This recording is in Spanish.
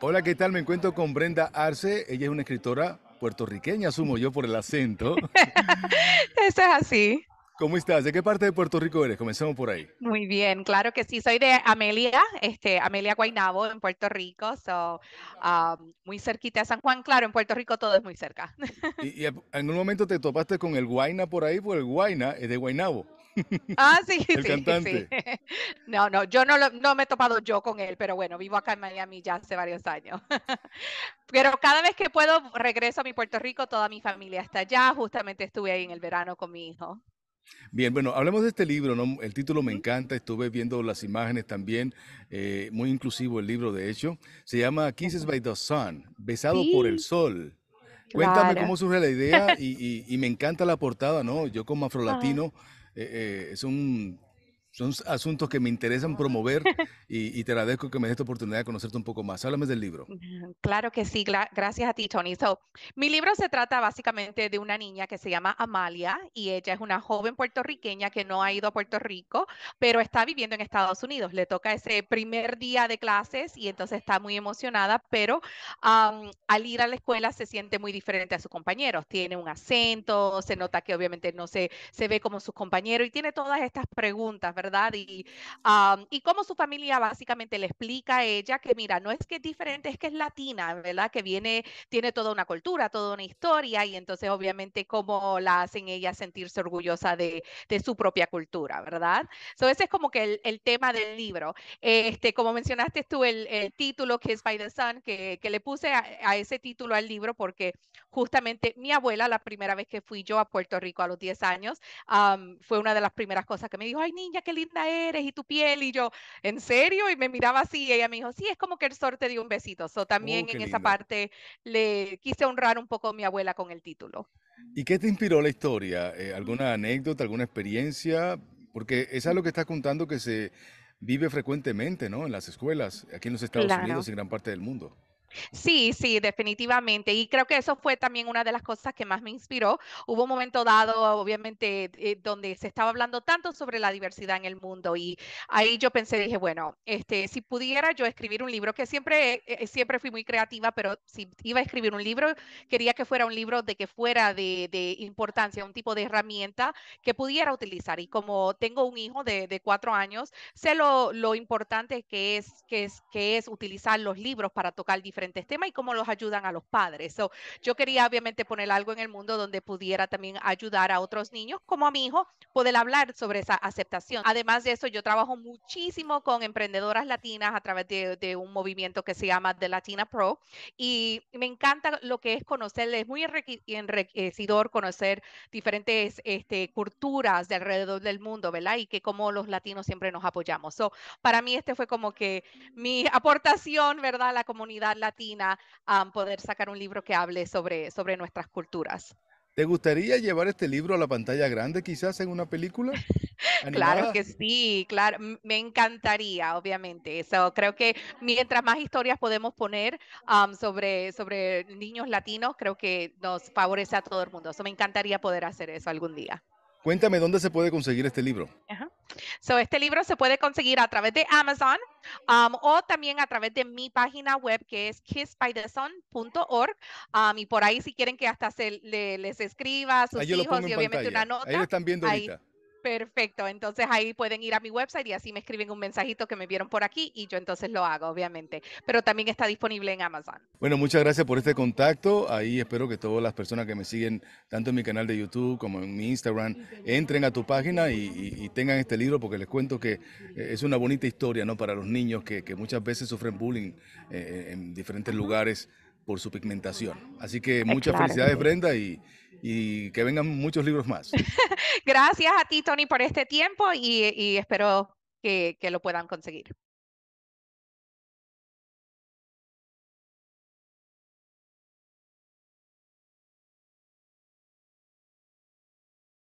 Hola, ¿qué tal? Me encuentro con Brenda Arce. Ella es una escritora puertorriqueña, asumo yo por el acento. Eso es así. ¿Cómo estás? ¿De qué parte de Puerto Rico eres? Comencemos por ahí. Muy bien, claro que sí. Soy de Amelia, este, Amelia Guainabo, en Puerto Rico. So, um, muy cerquita de San Juan. Claro, en Puerto Rico todo es muy cerca. ¿Y, en algún momento te topaste con el Guaina por ahí? Porque el Guaina es de Guainabo. Ah, sí, el cantante. No, no, yo no, no me he topado yo con él, pero bueno, vivo acá en Miami ya hace varios años. Pero cada vez que puedo regreso a mi Puerto Rico, toda mi familia está allá. Justamente estuve ahí en el verano con mi hijo. Bien, bueno, hablemos de este libro, ¿no? El título me encanta, estuve viendo las imágenes también, eh, muy inclusivo el libro, de hecho. Se llama Kisses by the Sun, Besado por el Sol. Cuéntame cómo surge la idea y, y- me encanta la portada, ¿no? Yo como afrolatino, eh, eh, es un son asuntos que me interesan promover y, te agradezco que me des esta oportunidad de conocerte un poco más. Háblame del libro. Claro que sí, gracias a ti, Tony. mi libro se trata básicamente de una niña que se llama Amalia y ella es una joven puertorriqueña que no ha ido a Puerto Rico, pero está viviendo en Estados Unidos. Le toca ese primer día de clases y entonces está muy emocionada, pero al ir a la escuela se siente muy diferente a sus compañeros. Tiene un acento, se nota que obviamente no se, se ve como sus compañeros y tiene todas estas preguntas, ¿verdad? ¿verdad? Y, y cómo su familia básicamente le explica a ella que, mira, no es que es diferente, es que es latina, ¿verdad? Que viene, tiene toda una cultura, toda una historia, y entonces obviamente cómo la hacen ella sentirse orgullosa de, su propia cultura, ¿verdad? eso ese es como que el, tema del libro. Este, como mencionaste tú, el, el título, Kiss by the Sun, que, le puse a, ese título al libro porque justamente mi abuela, la primera vez que fui yo a Puerto Rico a los 10 años, fue una de las primeras cosas que me dijo, ay niña, qué linda eres y tu piel. Y yo, ¿en serio? Y me miraba así. Y ella me dijo, sí, es como que el sol te dio un besito. So, también oh, en esa parte le quise honrar un poco a mi abuela con el título. ¿Y qué te inspiró la historia? Eh, ¿Alguna anécdota, alguna experiencia? Porque es lo que estás contando que se vive frecuentemente, ¿no? En las escuelas, aquí en los Estados Unidos y gran parte del mundo. Sí, sí, definitivamente. Y creo que eso fue también una de las cosas que más me inspiró. Hubo un momento dado, obviamente, eh, donde se estaba hablando tanto sobre la diversidad en el mundo y ahí yo pensé, dije, bueno, este, si pudiera yo escribir un libro, que siempre, eh, siempre fui muy creativa, pero si iba a escribir un libro, quería que fuera un libro de que fuera de, importancia, un tipo de herramienta que pudiera utilizar. Y como tengo un hijo de, cuatro años, sé lo, lo importante que es, que, es, que es utilizar los libros para tocar diferentes diferentes temas y cómo los ayudan a los padres. yo quería obviamente poner algo en el mundo donde pudiera también ayudar a otros niños, como a mi hijo, poder hablar sobre esa aceptación. Además de eso, yo trabajo muchísimo con emprendedoras latinas a través de, un movimiento que se llama The Latina Pro y me encanta lo que es conocerles, es muy enriquecedor conocer diferentes este, culturas de alrededor del mundo, ¿verdad? Y que como los latinos siempre nos apoyamos. para mí este fue como que mi aportación, ¿verdad? A la comunidad latina latina a poder sacar un libro que hable sobre, sobre nuestras culturas. ¿Te gustaría llevar este libro a la pantalla grande, quizás en una película? Claro que sí, claro, me encantaría, obviamente. creo que mientras más historias podemos poner sobre, sobre niños latinos, creo que nos favorece a todo el mundo. me encantaría poder hacer eso algún día. Cuéntame dónde se puede conseguir este libro. Ajá. So, este libro se puede conseguir a través de Amazon um, o también a través de mi página web que es kissbythesun.org. Um, y por ahí si quieren que hasta se, les escriba a sus hijos y obviamente una nota. Ahí lo están viendo Perfecto, entonces ahí pueden ir a mi website y así me escriben un mensajito que me vieron por aquí y yo entonces lo hago, obviamente. Pero también está disponible en Amazon. Bueno, muchas gracias por este contacto. Ahí espero que todas las personas que me siguen, tanto en mi canal de YouTube como en mi Instagram, entren a tu página y, tengan este libro porque les cuento que eh, es una bonita historia ¿no? para los niños que, muchas veces sufren bullying eh, en diferentes lugares por su pigmentación. Así que eh, muchas felicidades, Brenda, y, que vengan muchos libros más. Gracias a ti, Tony, por este tiempo y, espero que lo puedan conseguir.